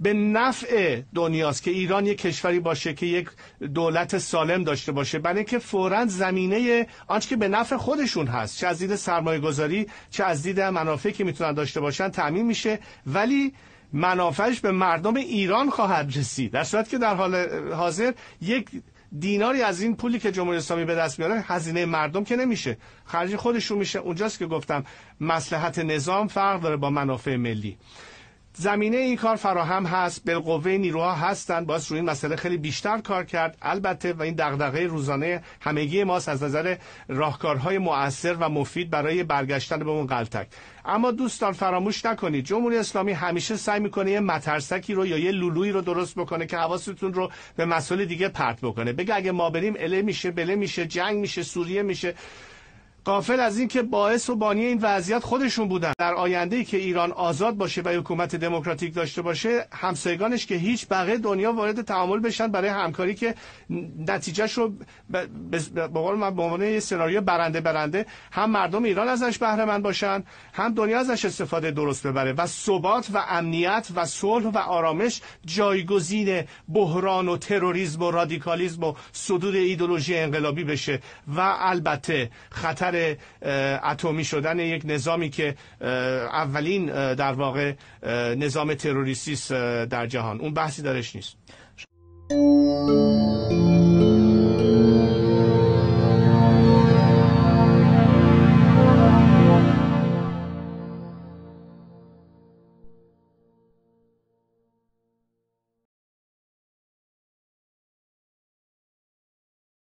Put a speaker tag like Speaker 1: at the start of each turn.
Speaker 1: به نفع دنیاست که ایران یک کشوری باشه که یک دولت سالم داشته باشه برای اینکه فورا زمینه آنچه که به نفع خودشون هست چه از دید سرمایه گذاری چه از دید منافعی که میتونن داشته باشن تعمین میشه ولی منافعش به مردم ایران خواهد رسید در صورت که در حال حاضر یک دیناری از این پولی که جمهوری اسلامی به دست میاره هزینه مردم که نمیشه خرج خودشون میشه اونجاست که گفتم مسلحت نظام فرق داره با منافع ملی زمینه این کار فراهم هست بالقوه نیروها هستن باز روی این مسئله خیلی بیشتر کار کرد البته و این دغدغه روزانه همگی ماست از نظر راهکارهای مؤثر و مفید برای برگشتن به اون قلتک اما دوستان فراموش نکنید جمهوری اسلامی همیشه سعی میکنه یه مترسکی رو یا یه لولویی رو درست بکنه که حواستون رو به مسئله دیگه پرت بکنه بگه اگه ما بریم اله میشه بله میشه جنگ میشه سوریه میشه قافل از اینکه باعث و بانی این وضعیت خودشون بودن در آینده ای که ایران آزاد باشه و حکومت دموکراتیک داشته باشه همسایگانش که هیچ بقیه دنیا وارد تعامل بشن برای همکاری که نتیجهش رو به قول من به عنوان یه سناریو برنده برنده هم مردم ایران ازش بهره مند باشن هم دنیا ازش استفاده درست ببره و ثبات و امنیت و صلح و آرامش جایگزین بحران و تروریسم و رادیکالیسم و صدور ایدولوژی انقلابی بشه و البته خطر خطر اتمی شدن یک نظامی که اولین در واقع نظام تروریستی در جهان اون بحثی درش نیست